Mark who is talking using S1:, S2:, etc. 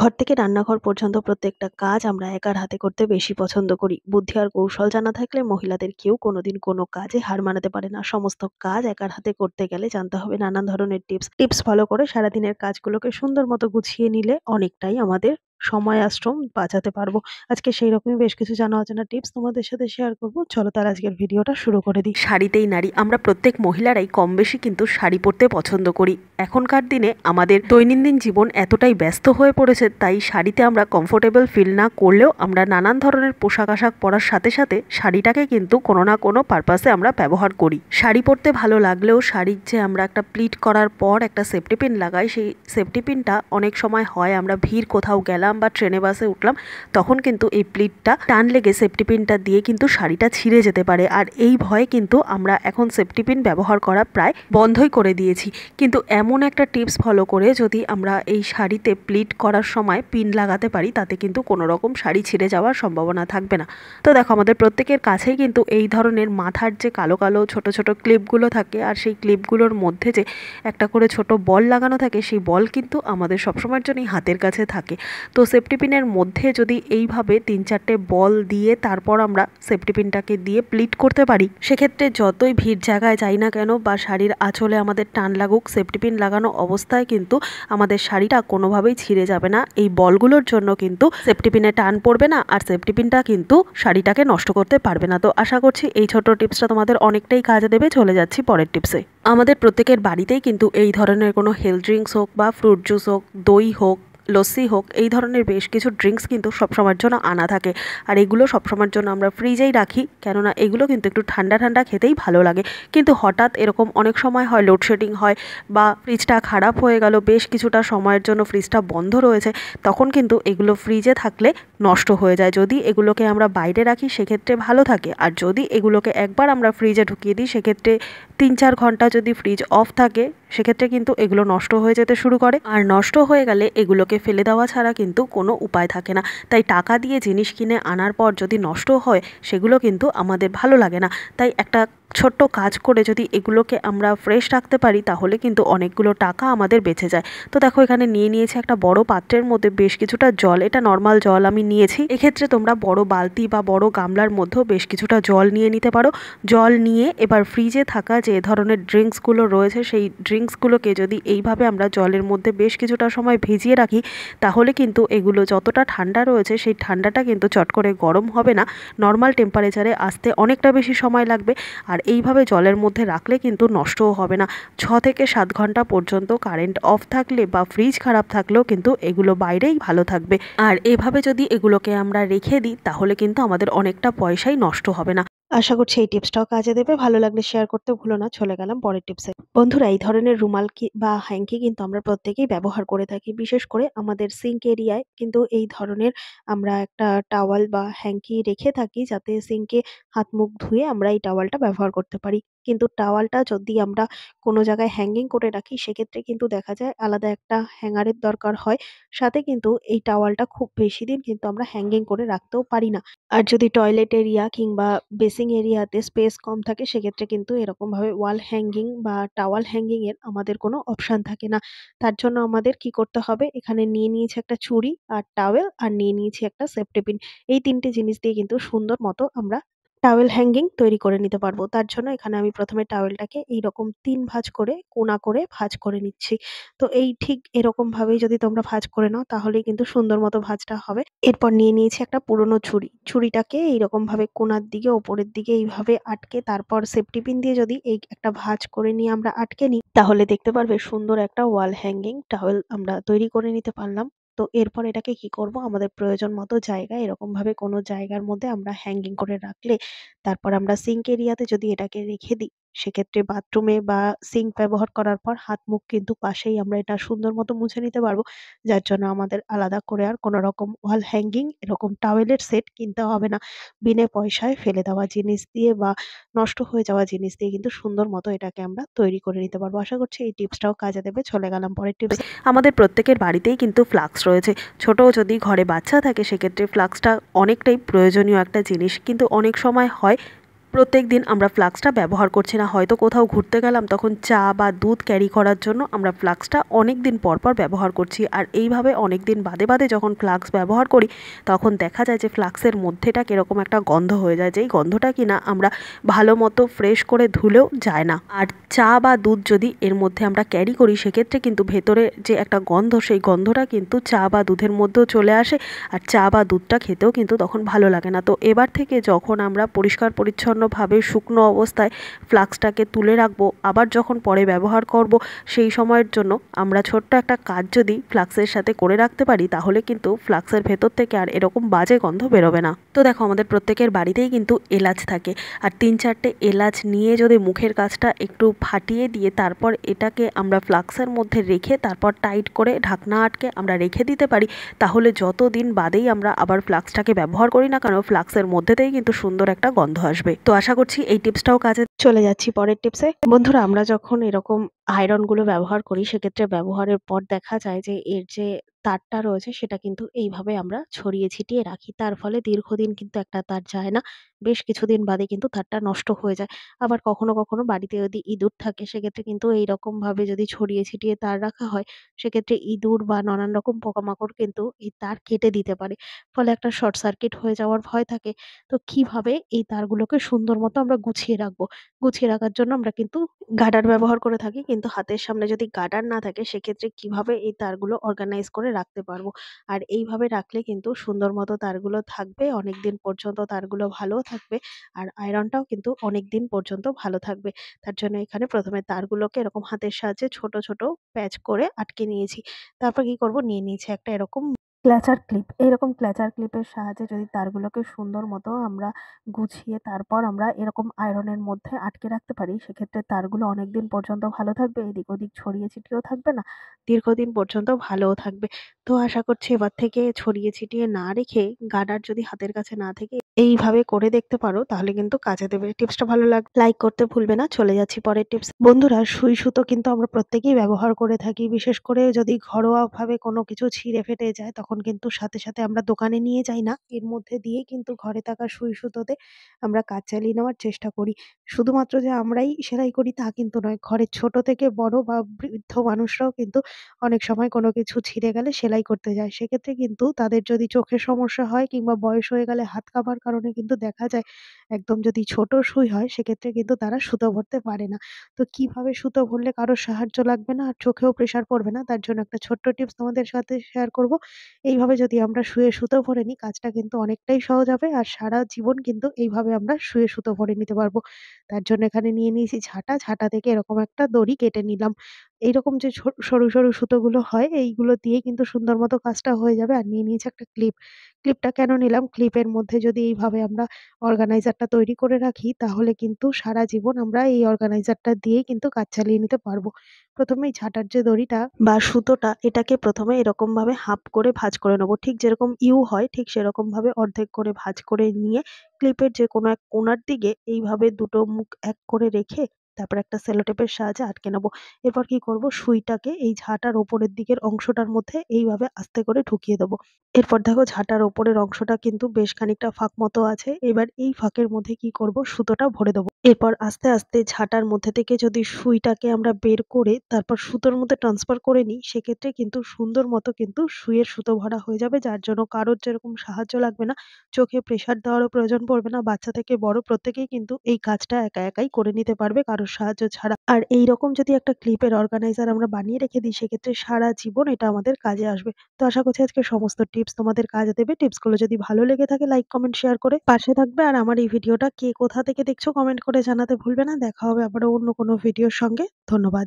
S1: ঘর থেকে রান্নাঘর পর্যন্ত প্রত্যেকটা কাজ আমরা একার হাতে করতে বেশি পছন্দ করি বুদ্ধি আর কৌশল জানা থাকলে মহিলাদের কেউ কোনোদিন কোনো কাজে হার মানাতে পারে না সমস্ত কাজ একার হাতে করতে গেলে জানতে হবে নানান ধরনের টিপস টিপস ফলো করে সারাদিনের কাজগুলোকে সুন্দর মতো গুছিয়ে নিলে অনেকটাই আমাদের সময় আশ্রম বাঁচাতে পারবো আজকে সেই রকমই বেশ কিছু জানা অজানা টিপস তোমাদের সাথে শেয়ার করবো চলো তার আজকের ভিডিওটা শুরু করে দিই শাড়িতেই নারী আমরা প্রত্যেক মহিলারাই কম বেশি কিন্তু শাড়ি পরতে পছন্দ করি এখনকার দিনে আমাদের দৈনন্দিন জীবন এতটাই ব্যস্ত হয়ে পড়েছে তাই শাড়িতে আমরা কমফোর্টেবল ফিল না করলেও আমরা নানান ধরনের পোশাক আশাক পরার সাথে সাথে শাড়িটাকে কিন্তু কোনো না কোনো পারপাসে আমরা ব্যবহার করি শাড়ি পরতে ভালো লাগলেও শাড়ির যে আমরা একটা প্লিট করার পর একটা সেফটি পিন লাগাই সেই সেফটি পিনটা অনেক সময় হয় আমরা ভিড় কোথাও গেলাম গেলাম বা ট্রেনে বাসে উঠলাম তখন কিন্তু এই প্লিটটা টান লেগে সেফটি পিনটা দিয়ে কিন্তু শাড়িটা ছিঁড়ে যেতে পারে আর এই ভয়ে কিন্তু আমরা এখন সেফটি পিন ব্যবহার করা প্রায় বন্ধই করে দিয়েছি কিন্তু এমন একটা টিপস ফলো করে যদি আমরা এই শাড়িতে প্লিট করার সময় পিন লাগাতে পারি তাতে কিন্তু কোনো রকম শাড়ি ছিঁড়ে যাওয়ার সম্ভাবনা থাকবে না তো দেখো আমাদের প্রত্যেকের কাছেই কিন্তু এই ধরনের মাথার যে কালো কালো ছোট ছোট ক্লিপগুলো থাকে আর সেই ক্লিপগুলোর মধ্যে যে একটা করে ছোট বল লাগানো থাকে সেই বল কিন্তু আমাদের সবসময়ের জন্যই হাতের কাছে থাকে তো সেফটিপিনের মধ্যে যদি এইভাবে তিন চারটে বল দিয়ে তারপর আমরা সেফটিপিনটাকে দিয়ে প্লিট করতে পারি সেক্ষেত্রে যতই ভিড় জায়গায় যাই না কেন বা শাড়ির আঁচলে আমাদের টান লাগুক সেফটিপিন লাগানো অবস্থায় কিন্তু আমাদের শাড়িটা কোনোভাবেই ছিঁড়ে যাবে না এই বলগুলোর জন্য কিন্তু পিনে টান পড়বে না আর সেফটিপিনটা কিন্তু শাড়িটাকে নষ্ট করতে পারবে না তো আশা করছি এই ছোট টিপসটা তোমাদের অনেকটাই কাজে দেবে চলে যাচ্ছি পরের টিপসে আমাদের প্রত্যেকের বাড়িতেই কিন্তু এই ধরনের কোনো হেলথ ড্রিঙ্কস হোক বা ফ্রুট জুস হোক দই হোক লস্যি হোক এই ধরনের বেশ কিছু ড্রিঙ্কস কিন্তু সবসময়ের জন্য আনা থাকে আর এগুলো সবসময়ের জন্য আমরা ফ্রিজেই রাখি কেননা এগুলো কিন্তু একটু ঠান্ডা ঠান্ডা খেতেই ভালো লাগে কিন্তু হঠাৎ এরকম অনেক সময় হয় লোডশেডিং হয় বা ফ্রিজটা খারাপ হয়ে গেল বেশ কিছুটা সময়ের জন্য ফ্রিজটা বন্ধ রয়েছে তখন কিন্তু এগুলো ফ্রিজে থাকলে নষ্ট হয়ে যায় যদি এগুলোকে আমরা বাইরে রাখি সেক্ষেত্রে ভালো থাকে আর যদি এগুলোকে একবার আমরা ফ্রিজে ঢুকিয়ে দিই সেক্ষেত্রে তিন চার ঘন্টা যদি ফ্রিজ অফ থাকে সেক্ষেত্রে কিন্তু এগুলো নষ্ট হয়ে যেতে শুরু করে আর নষ্ট হয়ে গেলে এগুলোকে ফেলে দেওয়া ছাড়া কিন্তু কোনো উপায় থাকে না তাই টাকা দিয়ে জিনিস কিনে আনার পর যদি নষ্ট হয় সেগুলো কিন্তু আমাদের ভালো লাগে না তাই একটা ছোট্ট কাজ করে যদি এগুলোকে আমরা ফ্রেশ রাখতে পারি তাহলে কিন্তু অনেকগুলো টাকা আমাদের বেঁচে যায় তো দেখো এখানে নিয়ে নিয়েছি একটা বড় পাত্রের মধ্যে বেশ কিছুটা জল এটা নর্মাল জল আমি নিয়েছি এক্ষেত্রে তোমরা বড় বালতি বা বড় গামলার মধ্যেও বেশ কিছুটা জল নিয়ে নিতে পারো জল নিয়ে এবার ফ্রিজে থাকা যে ধরনের ড্রিঙ্কসগুলো রয়েছে সেই ড্রিঙ্কসগুলোকে যদি এইভাবে আমরা জলের মধ্যে বেশ কিছুটা সময় ভিজিয়ে রাখি তাহলে কিন্তু এগুলো যতটা ঠান্ডা রয়েছে সেই ঠান্ডাটা কিন্তু চট করে গরম হবে না নর্মাল টেম্পারেচারে আসতে অনেকটা বেশি সময় লাগবে আর এইভাবে জলের মধ্যে রাখলে কিন্তু নষ্টও হবে না ছ থেকে সাত ঘন্টা পর্যন্ত কারেন্ট অফ থাকলে বা ফ্রিজ খারাপ থাকলেও কিন্তু এগুলো বাইরেই ভালো থাকবে আর এভাবে যদি এগুলোকে আমরা রেখে দিই তাহলে কিন্তু আমাদের অনেকটা পয়সাই নষ্ট হবে না আশা করছি এই টিপসটাও কাজে দেবে ভালো লাগলে শেয়ার করতে ভুলো না চলে গেলাম পরের টিপসে বন্ধুরা এই ধরনের রুমাল কি বা হ্যাঙ্কি কিন্তু আমরা প্রত্যেকেই ব্যবহার করে থাকি বিশেষ করে আমাদের সিঙ্ক এরিয়ায় কিন্তু এই ধরনের আমরা একটা টাওয়াল বা হ্যাঙ্কি রেখে থাকি যাতে সিঙ্কে হাত মুখ ধুয়ে আমরা এই টাওয়ালটা ব্যবহার করতে পারি কিন্তু টাওয়ালটা যদি আমরা কোনো জায়গায় হ্যাঙ্গিং করে রাখি সেক্ষেত্রে কিন্তু দেখা যায় আলাদা একটা হ্যাঙ্গারের দরকার হয় সাথে কিন্তু এই টাওয়ালটা খুব বেশি দিন কিন্তু আমরা হ্যাঙ্গিং করে রাখতেও পারি না আর যদি টয়লেট এরিয়া কিংবা বেসিং এরিয়াতে স্পেস কম থাকে সেক্ষেত্রে কিন্তু এরকমভাবে ওয়াল হ্যাঙ্গিং বা টাওয়াল হ্যাঙ্গিংয়ের আমাদের কোনো অপশান থাকে না তার জন্য আমাদের কি করতে হবে এখানে নিয়ে নিয়েছি একটা ছুরি আর টাওয়েল আর নিয়ে নিয়েছি একটা সেফটিপিন এই তিনটে জিনিস দিয়ে কিন্তু সুন্দর মতো আমরা টাওয়েল হ্যাঙ্গিং তৈরি করে নিতে পারবো তার জন্য এখানে আমি প্রথমে টাওয়েলটাকে এইরকম তিন ভাঁজ করে কোনা করে ভাঁজ করে নিচ্ছি তো এই ঠিক এরকমভাবেই যদি তোমরা ভাঁজ করে নাও তাহলেই কিন্তু সুন্দর মতো ভাঁজটা হবে এরপর নিয়ে নিয়েছি একটা পুরনো ছুরি ছুরিটাকে এইরকমভাবে কোনার দিকে ওপরের দিকে এইভাবে আটকে তারপর সেফটি পিন দিয়ে যদি এই একটা ভাঁজ করে নিয়ে আমরা আটকে নিই তাহলে দেখতে পারবে সুন্দর একটা ওয়াল হ্যাঙ্গিং টাওয়েল আমরা তৈরি করে নিতে পারলাম তো এরপর এটাকে কি করব আমাদের প্রয়োজন মতো জায়গায় এরকমভাবে কোনো জায়গার মধ্যে আমরা হ্যাঙ্গিং করে রাখলে তারপর আমরা সিঙ্ক এরিয়াতে যদি এটাকে রেখে দিই সেক্ষেত্রে বাথরুমে বা সিঙ্ক ব্যবহার করার পর হাত মুখ কিন্তু পাশেই আমরা এটা সুন্দর মতো মুছে নিতে পারবো যার জন্য আমাদের আলাদা করে আর কোনো রকম ওয়াল হ্যাঙ্গিং এরকম টাওয়েলের সেট কিনতে হবে না বিনে পয়সায় ফেলে দেওয়া জিনিস দিয়ে বা নষ্ট হয়ে যাওয়া জিনিস দিয়ে কিন্তু সুন্দর মতো এটাকে আমরা তৈরি করে নিতে পারবো আশা করছি এই টিপসটাও কাজে দেবে চলে গেলাম পরের টিপস আমাদের প্রত্যেকের বাড়িতেই কিন্তু ফ্লাক্স রয়েছে ছোট যদি ঘরে বাচ্চা থাকে সেক্ষেত্রে ফ্লাক্সটা অনেকটাই প্রয়োজনীয় একটা জিনিস কিন্তু অনেক সময় হয় প্রত্যেক দিন আমরা ফ্লাক্সটা ব্যবহার করছি না হয়তো কোথাও ঘুরতে গেলাম তখন চা বা দুধ ক্যারি করার জন্য আমরা ফ্লাক্সটা অনেক দিন পরপর ব্যবহার করছি আর এইভাবে অনেক দিন বাদে বাদে যখন ফ্লাক্স ব্যবহার করি তখন দেখা যায় যে ফ্লাক্সের মধ্যেটা কীরকম একটা গন্ধ হয়ে যায় যেই গন্ধটা কি না আমরা ভালো মতো ফ্রেশ করে ধুলেও যায় না আর চা বা দুধ যদি এর মধ্যে আমরা ক্যারি করি সেক্ষেত্রে কিন্তু ভেতরে যে একটা গন্ধ সেই গন্ধটা কিন্তু চা বা দুধের মধ্যেও চলে আসে আর চা বা দুধটা খেতেও কিন্তু তখন ভালো লাগে না তো এবার থেকে যখন আমরা পরিষ্কার পরিচ্ছন্ন সম্পূর্ণভাবে শুকনো অবস্থায় ফ্লাক্সটাকে তুলে রাখবো আবার যখন পরে ব্যবহার করব সেই সময়ের জন্য আমরা ছোট্ট একটা কাজ যদি ফ্লাক্সের সাথে করে রাখতে পারি তাহলে কিন্তু ফ্লাক্সের ভেতর থেকে আর এরকম বাজে গন্ধ বেরোবে না তো দেখো আমাদের প্রত্যেকের বাড়িতেই কিন্তু এলাচ থাকে আর তিন চারটে এলাচ নিয়ে যদি মুখের কাজটা একটু ফাটিয়ে দিয়ে তারপর এটাকে আমরা ফ্লাক্সের মধ্যে রেখে তারপর টাইট করে ঢাকনা আটকে আমরা রেখে দিতে পারি তাহলে যত দিন বাদেই আমরা আবার ফ্লাক্সটাকে ব্যবহার করি না কেন ফ্লাক্সের মধ্যেতেই কিন্তু সুন্দর একটা গন্ধ আসবে তো আশা করছি এই টিপসটাও কাজে চলে যাচ্ছি পরের টিপসে বন্ধুরা আমরা যখন এরকম আয়রনগুলো ব্যবহার করি সেক্ষেত্রে ব্যবহারের পর দেখা যায় যে এর যে তারটা রয়েছে সেটা কিন্তু এইভাবে আমরা ছড়িয়ে ছিটিয়ে রাখি তার ফলে দীর্ঘদিন কিন্তু একটা তার যায় না বেশ কিছুদিন বাদে কিন্তু তারটা নষ্ট হয়ে যায় আবার কখনো কখনো বাড়িতে যদি ইঁদুর থাকে সেক্ষেত্রে কিন্তু এইরকমভাবে যদি ছড়িয়ে ছিটিয়ে তার রাখা হয় সেক্ষেত্রে ইঁদুর বা নানান রকম পোকামাকড় কিন্তু এই তার কেটে দিতে পারে ফলে একটা শর্ট সার্কিট হয়ে যাওয়ার ভয় থাকে তো কিভাবে এই তারগুলোকে সুন্দর মতো আমরা গুছিয়ে রাখবো গুছিয়ে রাখার জন্য আমরা কিন্তু গার্ডার ব্যবহার করে থাকি কিন্তু হাতের সামনে যদি গার্ডার না থাকে সেক্ষেত্রে কিভাবে এই তারগুলো অর্গানাইজ করে করে রাখতে পারবো আর এইভাবে রাখলে কিন্তু সুন্দর মতো তারগুলো থাকবে অনেক দিন পর্যন্ত তারগুলো ভালো থাকবে আর আয়রনটাও কিন্তু অনেক দিন পর্যন্ত ভালো থাকবে তার জন্য এখানে প্রথমে তারগুলোকে এরকম হাতের সাহায্যে ছোট ছোট প্যাচ করে আটকে নিয়েছি তারপর কি করব নিয়ে নিয়েছি একটা এরকম ক্ল্যাচার ক্লিপ এইরকম ক্ল্যাচার ক্লিপের সাহায্যে যদি তারগুলোকে সুন্দর মতো আমরা গুছিয়ে তারপর আমরা এরকম আয়রনের মধ্যে আটকে রাখতে পারি সেক্ষেত্রে তারগুলো অনেক দিন পর্যন্ত ভালো থাকবে এদিক ওদিক ছড়িয়ে ছিটিয়েও থাকবে না দীর্ঘদিন পর্যন্ত ভালোও থাকবে তো আশা করছি এবার থেকে ছড়িয়ে ছিটিয়ে না রেখে গাডার যদি হাতের কাছে না থেকে এইভাবে করে দেখতে পারো তাহলে কিন্তু কাজে দেবে টিপসটা ভালো লাগ লাইক করতে ভুলবে না চলে যাচ্ছি পরের টিপস বন্ধুরা সুই সুতো কিন্তু আমরা প্রত্যেকেই ব্যবহার করে থাকি বিশেষ করে যদি ঘরোয়াভাবে কোনো কিছু ছিঁড়ে ফেটে যায় তখন কিন্তু সাথে সাথে আমরা দোকানে নিয়ে যাই না এর মধ্যে দিয়ে কিন্তু ঘরে থাকা সুই সুতোতে আমরা কাজ চালিয়ে নেওয়ার চেষ্টা করি শুধুমাত্র যে আমরাই সেলাই করি তা কিন্তু নয় ঘরের ছোট থেকে বড় বা বৃদ্ধ মানুষরাও কিন্তু অনেক সময় কোনো কিছু ছিঁড়ে গেলে সেলাই করতে যায় সেক্ষেত্রে কিন্তু তাদের যদি চোখের সমস্যা হয় কিংবা বয়স হয়ে গেলে হাত কাবার কারণে কিন্তু দেখা যায় একদম যদি ছোট সুই হয় সেক্ষেত্রে কিন্তু তারা সুতো ভরতে পারে না তো কিভাবে সুতো ভরলে কারো সাহায্য লাগবে না আর চোখেও প্রেশার পড়বে না তার জন্য একটা ছোট্ট টিপস তোমাদের সাথে শেয়ার করব এইভাবে যদি আমরা শুয়ে সুতো ভরে নিই কাজটা কিন্তু অনেকটাই সহজ হবে আর সারা জীবন কিন্তু এইভাবে আমরা শুয়ে সুতো ভরে নিতে পারবো তার জন্য এখানে নিয়ে নিয়েছি ঝাঁটা ঝাঁটা থেকে এরকম একটা দড়ি কেটে নিলাম এইরকম যে সরু সরু সুতোগুলো হয় এইগুলো দিয়ে কিন্তু সুন্দর মতো কাজটা হয়ে যাবে আর নিয়ে নিয়েছি একটা ক্লিপ ক্লিপটা কেন নিলাম ক্লিপের মধ্যে যদি এইভাবে আমরা অর্গানাইজারটা তৈরি করে রাখি তাহলে কিন্তু সারা জীবন আমরা এই অর্গানাইজারটা দিয়েই কিন্তু কাজ চালিয়ে নিতে পারবো প্রথমে এই ঝাঁটার যে দড়িটা বা সুতোটা এটাকে প্রথমে এরকমভাবে হাফ করে ভাজ করে নেবো ঠিক যেরকম ইউ হয় ঠিক সেরকমভাবে অর্ধেক করে ভাজ করে নিয়ে ক্লিপের যে কোনো এক কোনার দিকে এইভাবে দুটো মুখ এক করে রেখে তারপর একটা সেলোটেপের সাহায্যে আটকে নেবো এরপর কি করব সুইটাকে এই ঝাঁটার ওপরের দিকের অংশটার মধ্যে এইভাবে আস্তে করে ঢুকিয়ে দেবো এরপর দেখো ঝাঁটার ওপরের অংশটা কিন্তু বেশ খানিকটা ফাঁক মতো আছে এবার এই ফাঁকের মধ্যে কি করব সুতোটা ভরে দেবো এরপর আস্তে আস্তে ঝাঁটার মধ্যে থেকে যদি সুইটাকে আমরা বের করে তারপর সুতোর মধ্যে ট্রান্সফার করে নিই সেক্ষেত্রে কিন্তু সুন্দর মতো কিন্তু সুইয়ের সুতো ভরা হয়ে যাবে যার জন্য কারোর যেরকম সাহায্য লাগবে না চোখে প্রেশার দেওয়ারও প্রয়োজন পড়বে না বাচ্চা থেকে বড় প্রত্যেকেই কিন্তু এই কাজটা একা একাই করে নিতে পারবে কারোর সাহায্য ছাড়া আর এই রকম যদি একটা ক্লিপের অর্গানাইজার আমরা বানিয়ে রেখে দিই সেক্ষেত্রে সারা জীবন এটা আমাদের কাজে আসবে তো আশা করছি আজকে সমস্ত টিপস তোমাদের কাজে দেবে টিপসগুলো যদি ভালো লেগে থাকে লাইক কমেন্ট শেয়ার করে পাশে থাকবে আর আমার এই ভিডিওটা কে কোথা থেকে দেখছো কমেন্ট করে জানাতে ভুলবে না দেখা হবে আবারও অন্য কোনো ভিডিওর সঙ্গে ধন্যবাদ